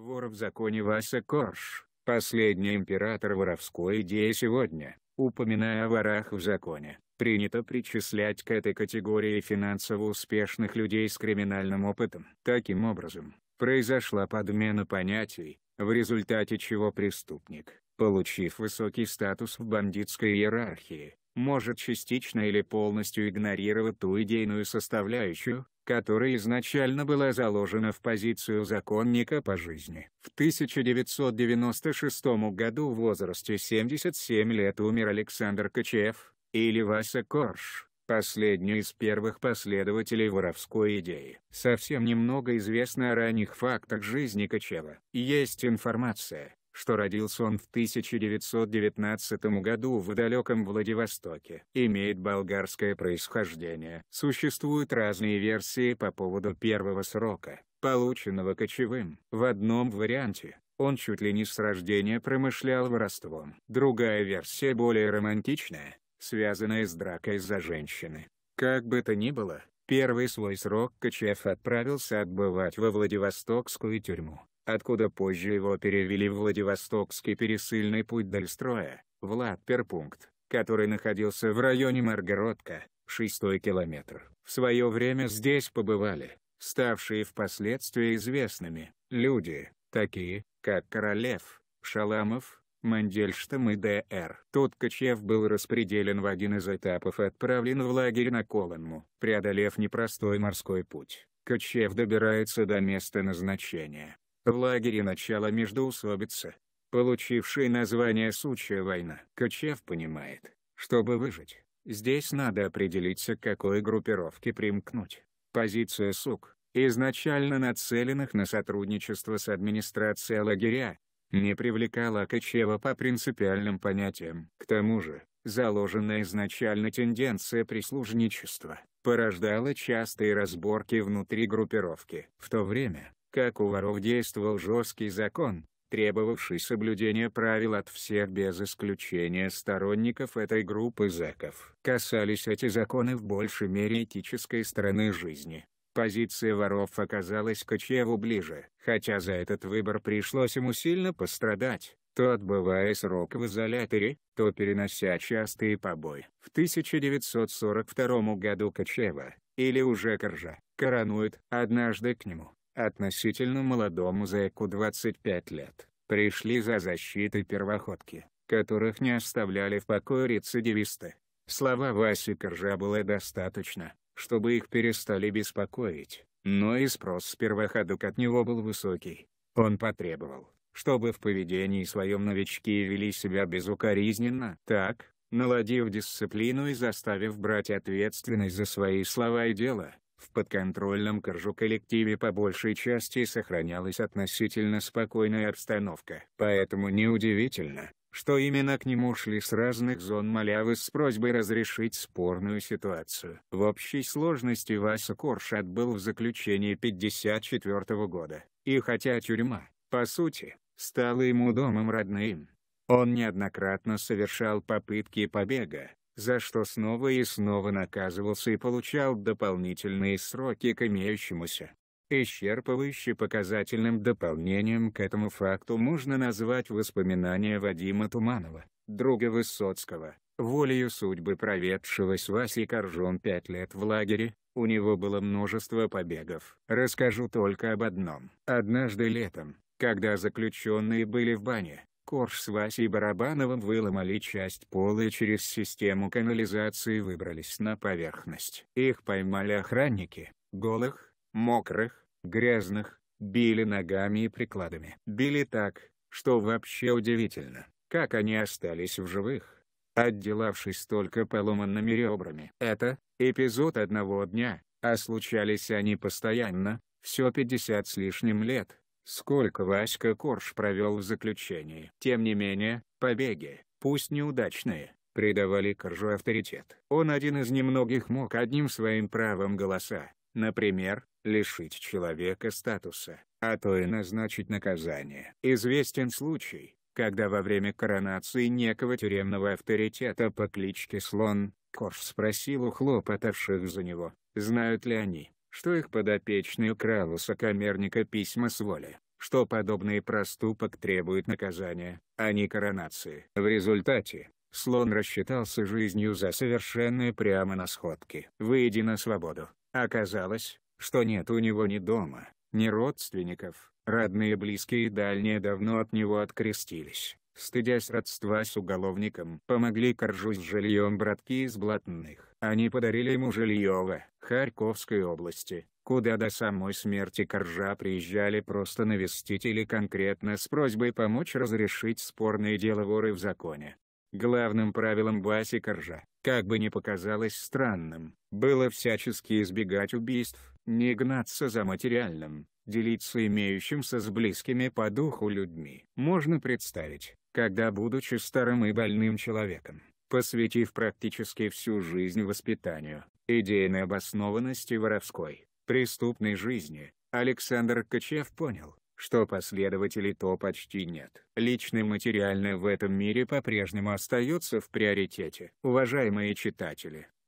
Вор в законе Васа Корж, последний император воровской идеи сегодня, упоминая о ворах в законе, принято причислять к этой категории финансово успешных людей с криминальным опытом. Таким образом, произошла подмена понятий, в результате чего преступник, получив высокий статус в бандитской иерархии, может частично или полностью игнорировать ту идейную составляющую, которая изначально была заложена в позицию законника по жизни. В 1996 году в возрасте 77 лет умер Александр Качев или Вася Корж, последний из первых последователей воровской идеи. Совсем немного известно о ранних фактах жизни Кочева. Есть информация, что родился он в 1919 году в далеком Владивостоке. Имеет болгарское происхождение. Существуют разные версии по поводу первого срока, полученного кочевым. В одном варианте, он чуть ли не с рождения промышлял воровством. Другая версия более романтичная, связанная с дракой за женщины. Как бы то ни было, первый свой срок Качев отправился отбывать во Владивостокскую тюрьму откуда позже его перевели в Владивостокский пересыльный путь Дальстроя, в Латперпункт, который находился в районе Маргородка, 6 километр. В свое время здесь побывали, ставшие впоследствии известными, люди, такие, как Королев, Шаламов, Мандельштам и Д.Р. Тут Качев был распределен в один из этапов и отправлен в лагерь на Колонму. Преодолев непростой морской путь, Качев добирается до места назначения в лагере начало междоусобицы, получившей название «Сучья война». Кочев понимает, чтобы выжить, здесь надо определиться к какой группировке примкнуть. Позиция СУК, изначально нацеленных на сотрудничество с администрацией лагеря, не привлекала Кочева по принципиальным понятиям. К тому же, заложенная изначально тенденция прислужничества порождала частые разборки внутри группировки. В то время, как у воров действовал жесткий закон, требовавший соблюдения правил от всех без исключения сторонников этой группы зэков. Касались эти законы в большей мере этической стороны жизни. Позиция воров оказалась Кочеву ближе, хотя за этот выбор пришлось ему сильно пострадать, то отбывая срок в изоляторе, то перенося частые побои. В 1942 году Кочева, или уже Коржа, коронует. Однажды к нему, относительно молодому зэку 25 лет, пришли за защитой первоходки, которых не оставляли в покое рецидивисты. Слова Васи Коржа было достаточно, чтобы их перестали беспокоить, но и спрос с первоходок от него был высокий. Он потребовал, чтобы в поведении своем новички вели себя безукоризненно. Так, наладив дисциплину и заставив брать ответственность за свои слова и дела, в подконтрольном коржу коллективе по большей части сохранялась относительно спокойная обстановка. Поэтому неудивительно, что именно к нему шли с разных зон малявы с просьбой разрешить спорную ситуацию. В общей сложности Вася Корж отбыл в заключении 54 -го года, и хотя тюрьма, по сути, стала ему домом родным, он неоднократно совершал попытки побега, за что снова и снова наказывался и получал дополнительные сроки к имеющемуся. Исчерпывающе показательным дополнением к этому факту можно назвать воспоминания Вадима Туманова, друга Высоцкого, волею судьбы проведшего с Васей Коржон пять лет в лагере, у него было множество побегов. Расскажу только об одном. Однажды летом, когда заключенные были в бане, Корж с Васей Барабановым выломали часть пола и через систему канализации выбрались на поверхность. Их поймали охранники, голых, мокрых, грязных, били ногами и прикладами. Били так, что вообще удивительно, как они остались в живых, отделавшись только поломанными ребрами. Это эпизод одного дня, а случались они постоянно, все 50 с лишним лет. Сколько Васька Корж провел в заключении. Тем не менее, побеги, пусть неудачные, придавали Коржу авторитет. Он один из немногих мог одним своим правом голоса, например, лишить человека статуса, а то и назначить наказание. Известен случай, когда во время коронации некого тюремного авторитета по кличке Слон, Корж спросил у хлопотавших за него, знают ли они, что их подопечный украл у сокамерника письма с воли, что подобный проступок требует наказания, а не коронации. В результате, слон рассчитался жизнью за совершенные прямо на сходке. Выйдя на свободу, оказалось, что нет у него ни дома, ни родственников, родные близкие и дальние давно от него открестились стыдясь родства с уголовником, помогли Коржу с жильем братки из блатных. Они подарили ему жилье в Харьковской области, куда до самой смерти Коржа приезжали просто навестить или конкретно с просьбой помочь разрешить спорные дела воры в законе. Главным правилом Баси Коржа, как бы ни показалось странным, было всячески избегать убийств, не гнаться за материальным, делиться имеющимся с близкими по духу людьми. Можно представить, когда, будучи старым и больным человеком, посвятив практически всю жизнь воспитанию, идейной обоснованности воровской, преступной жизни, Александр Качев понял, что последователей то почти нет. Личное материальное в этом мире по-прежнему остается в приоритете. Уважаемые читатели,